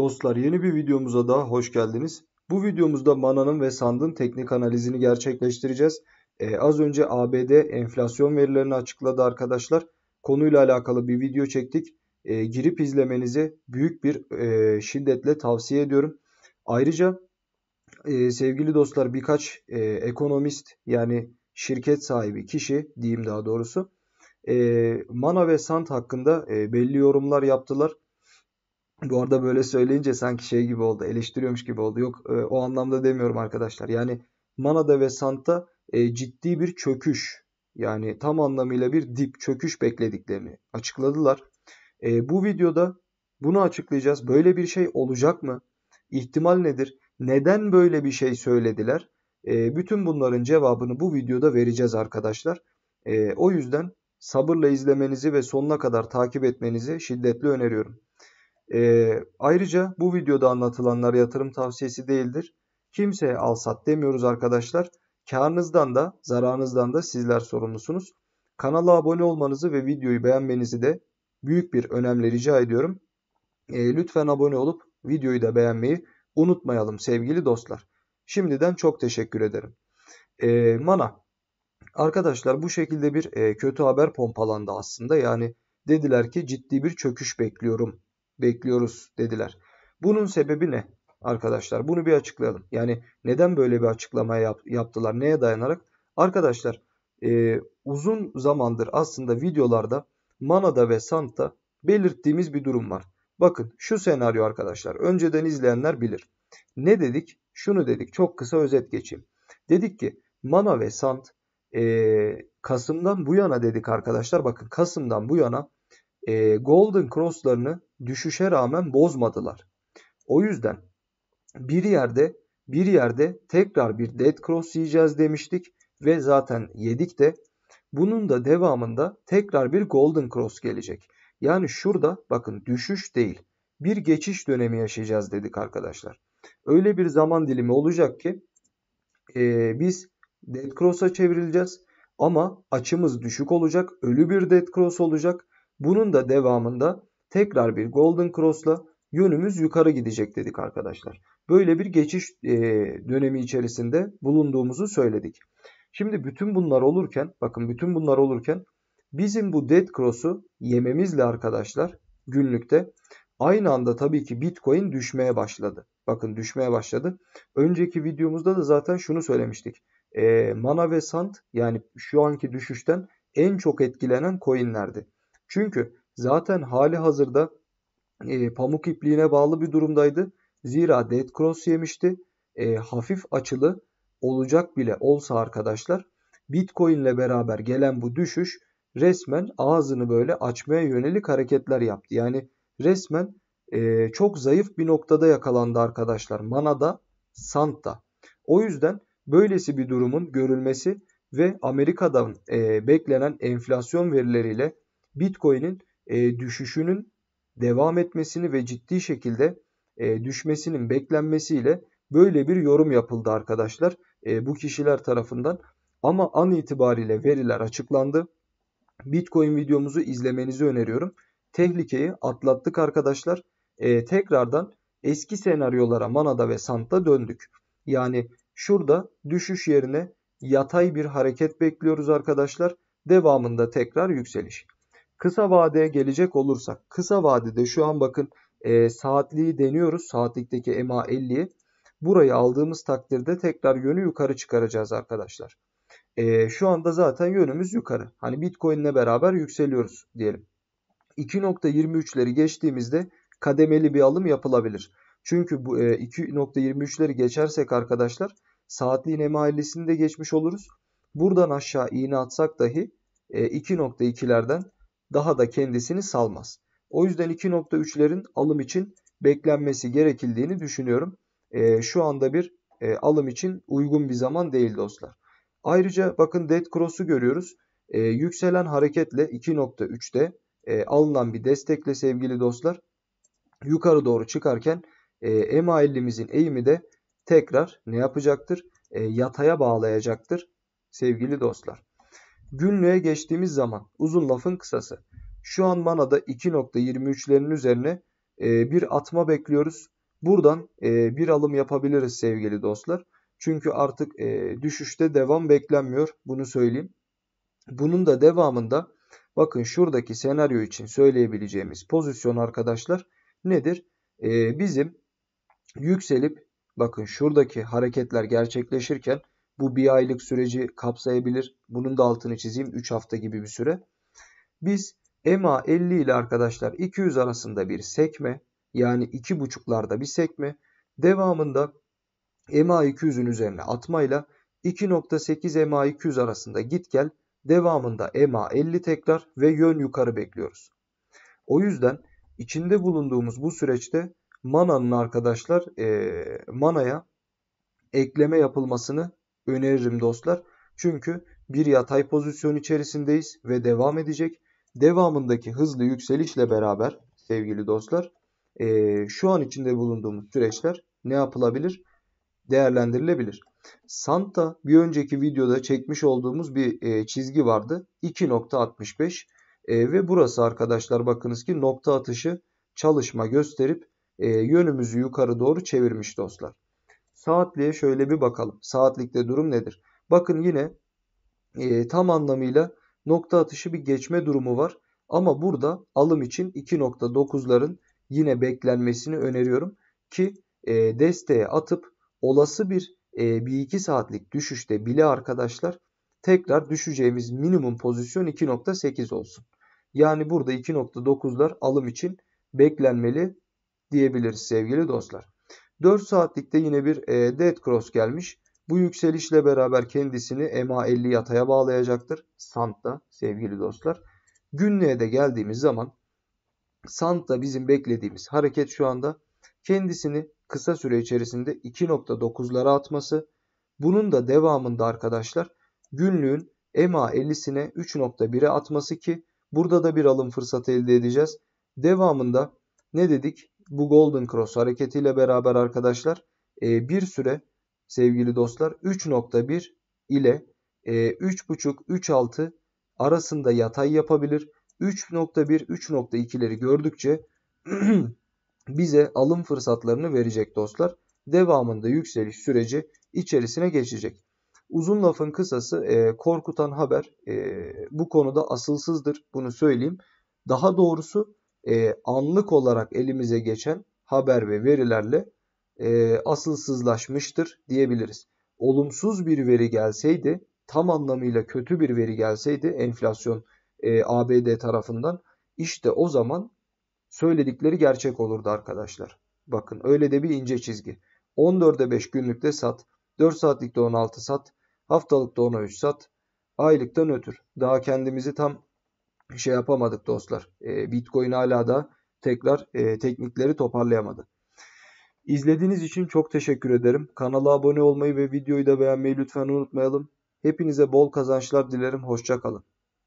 Dostlar yeni bir videomuza daha hoş geldiniz. Bu videomuzda mananın ve sandın teknik analizini gerçekleştireceğiz. Ee, az önce ABD enflasyon verilerini açıkladı arkadaşlar. Konuyla alakalı bir video çektik. Ee, girip izlemenizi büyük bir e, şiddetle tavsiye ediyorum. Ayrıca e, sevgili dostlar birkaç e, ekonomist yani şirket sahibi kişi diyeyim daha doğrusu. E, mana ve Sand hakkında e, belli yorumlar yaptılar. Bu arada böyle söyleyince sanki şey gibi oldu eleştiriyormuş gibi oldu. Yok e, o anlamda demiyorum arkadaşlar. Yani Mana'da ve Santa e, ciddi bir çöküş yani tam anlamıyla bir dip çöküş beklediklerini açıkladılar. E, bu videoda bunu açıklayacağız. Böyle bir şey olacak mı? İhtimal nedir? Neden böyle bir şey söylediler? E, bütün bunların cevabını bu videoda vereceğiz arkadaşlar. E, o yüzden sabırla izlemenizi ve sonuna kadar takip etmenizi şiddetle öneriyorum. E, ayrıca bu videoda anlatılanlar yatırım tavsiyesi değildir. Kimseye al sat demiyoruz arkadaşlar. Karınızdan da zararınızdan da sizler sorumlusunuz. Kanala abone olmanızı ve videoyu beğenmenizi de büyük bir önemle rica ediyorum. E, lütfen abone olup videoyu da beğenmeyi unutmayalım sevgili dostlar. Şimdiden çok teşekkür ederim. E, mana arkadaşlar bu şekilde bir e, kötü haber pompalandı aslında. Yani dediler ki ciddi bir çöküş bekliyorum bekliyoruz dediler. Bunun sebebi ne arkadaşlar? Bunu bir açıklayalım. Yani neden böyle bir açıklama yap, yaptılar? Neye dayanarak? Arkadaşlar e, uzun zamandır aslında videolarda Mana'da ve Sant'a belirttiğimiz bir durum var. Bakın şu senaryo arkadaşlar. Önceden izleyenler bilir. Ne dedik? Şunu dedik. Çok kısa özet geçeyim. Dedik ki Mana ve Sant e, Kasım'dan bu yana dedik arkadaşlar. Bakın Kasım'dan bu yana e, Golden Cross'larını düşüşe rağmen bozmadılar. O yüzden bir yerde bir yerde tekrar bir Dead Cross yiyeceğiz demiştik ve zaten yedik de bunun da devamında tekrar bir Golden Cross gelecek. Yani şurada bakın düşüş değil bir geçiş dönemi yaşayacağız dedik arkadaşlar. Öyle bir zaman dilimi olacak ki e, biz Dead Cross'a çevrileceğiz ama açımız düşük olacak ölü bir Dead Cross olacak bunun da devamında tekrar bir golden cross'la yönümüz yukarı gidecek dedik arkadaşlar. Böyle bir geçiş e, dönemi içerisinde bulunduğumuzu söyledik. Şimdi bütün bunlar olurken bakın bütün bunlar olurken bizim bu dead cross'u yememizle arkadaşlar günlükte aynı anda tabii ki bitcoin düşmeye başladı. Bakın düşmeye başladı. Önceki videomuzda da zaten şunu söylemiştik. E, Mana ve Sand yani şu anki düşüşten en çok etkilenen coinlerdi. Çünkü zaten hali hazırda e, pamuk ipliğine bağlı bir durumdaydı. Zira dead cross yemişti. E, hafif açılı olacak bile olsa arkadaşlar Bitcoin ile beraber gelen bu düşüş resmen ağzını böyle açmaya yönelik hareketler yaptı. Yani resmen e, çok zayıf bir noktada yakalandı arkadaşlar. Manada, Santa. O yüzden böylesi bir durumun görülmesi ve Amerika'dan e, beklenen enflasyon verileriyle Bitcoin'in e, düşüşünün devam etmesini ve ciddi şekilde e, düşmesinin beklenmesiyle böyle bir yorum yapıldı arkadaşlar e, bu kişiler tarafından. Ama an itibariyle veriler açıklandı. Bitcoin videomuzu izlemenizi öneriyorum. Tehlikeyi atlattık arkadaşlar. E, tekrardan eski senaryolara Manada ve Sant'ta döndük. Yani şurada düşüş yerine yatay bir hareket bekliyoruz arkadaşlar. Devamında tekrar yükseliş. Kısa vadeye gelecek olursak kısa vadede şu an bakın e, saatliği deniyoruz. Saatlikteki EMA 50'yi. Burayı aldığımız takdirde tekrar yönü yukarı çıkaracağız arkadaşlar. E, şu anda zaten yönümüz yukarı. Hani Bitcoin'le beraber yükseliyoruz diyelim. 2.23'leri geçtiğimizde kademeli bir alım yapılabilir. Çünkü bu e, 2.23'leri geçersek arkadaşlar saatliğin 50sini de geçmiş oluruz. Buradan aşağı iğne atsak dahi e, 2.2'lerden daha da kendisini salmaz. O yüzden 2.3'lerin alım için beklenmesi gerekildiğini düşünüyorum. E, şu anda bir e, alım için uygun bir zaman değil dostlar. Ayrıca bakın Dead Cross'u görüyoruz. E, yükselen hareketle 2.3'te e, alınan bir destekle sevgili dostlar yukarı doğru çıkarken e, MA50'mizin eğimi de tekrar ne yapacaktır? E, yataya bağlayacaktır sevgili dostlar. Günlüğe geçtiğimiz zaman uzun lafın kısası. Şu an manada 2.23'lerin üzerine e, bir atma bekliyoruz. Buradan e, bir alım yapabiliriz sevgili dostlar. Çünkü artık e, düşüşte devam beklenmiyor. Bunu söyleyeyim. Bunun da devamında bakın şuradaki senaryo için söyleyebileceğimiz pozisyon arkadaşlar nedir? E, bizim yükselip bakın şuradaki hareketler gerçekleşirken bu bir aylık süreci kapsayabilir. Bunun da altını çizeyim. 3 hafta gibi bir süre. Biz EMA 50 ile arkadaşlar 200 arasında bir sekme yani 2.5'larda bir sekme devamında EMA 200'ün üzerine atmayla 2.8 EMA 200 arasında git gel devamında EMA 50 tekrar ve yön yukarı bekliyoruz. O yüzden içinde bulunduğumuz bu süreçte mananın arkadaşlar e, manaya ekleme yapılmasını öneririm dostlar. Çünkü bir yatay pozisyon içerisindeyiz ve devam edecek. Devamındaki hızlı yükselişle beraber sevgili dostlar e, şu an içinde bulunduğumuz süreçler ne yapılabilir? Değerlendirilebilir. Santa bir önceki videoda çekmiş olduğumuz bir e, çizgi vardı. 2.65 e, ve burası arkadaşlar bakınız ki nokta atışı çalışma gösterip yönümüzü yukarı doğru çevirmiş dostlar. Saatliğe şöyle bir bakalım. Saatlikte durum nedir? Bakın yine e, tam anlamıyla nokta atışı bir geçme durumu var. Ama burada alım için 2.9'ların yine beklenmesini öneriyorum. Ki e, desteğe atıp olası bir e, bir iki saatlik düşüşte bile arkadaşlar tekrar düşeceğimiz minimum pozisyon 2.8 olsun. Yani burada 2.9'lar alım için beklenmeli diyebiliriz sevgili dostlar. 4 saatlikte yine bir e, dead cross gelmiş. Bu yükselişle beraber kendisini MA50 yataya bağlayacaktır. Sant'ta sevgili dostlar. Günlüğe de geldiğimiz zaman Sant'ta bizim beklediğimiz hareket şu anda kendisini kısa süre içerisinde 2.9'lara atması. Bunun da devamında arkadaşlar günlüğün EMA 50'sine 3.1'e atması ki burada da bir alım fırsatı elde edeceğiz. Devamında ne dedik? bu Golden Cross hareketiyle beraber arkadaşlar e, bir süre sevgili dostlar 3.1 ile e, 3.5-3.6 arasında yatay yapabilir. 3.1-3.2'leri gördükçe bize alım fırsatlarını verecek dostlar. Devamında yükseliş süreci içerisine geçecek. Uzun lafın kısası e, korkutan haber e, bu konuda asılsızdır. Bunu söyleyeyim. Daha doğrusu e, anlık olarak elimize geçen haber ve verilerle e, asılsızlaşmıştır diyebiliriz. Olumsuz bir veri gelseydi tam anlamıyla kötü bir veri gelseydi enflasyon e, ABD tarafından işte o zaman söyledikleri gerçek olurdu arkadaşlar. Bakın öyle de bir ince çizgi. 14'e 5 günlükte sat, 4 saatlikte 16 sat, haftalıkta 13 sat, aylıktan ötür. Daha kendimizi tam şey yapamadık dostlar. E, Bitcoin hala da tekrar e, teknikleri toparlayamadı. İzlediğiniz için çok teşekkür ederim. Kanala abone olmayı ve videoyu da beğenmeyi lütfen unutmayalım. Hepinize bol kazançlar dilerim. Hoşçakalın.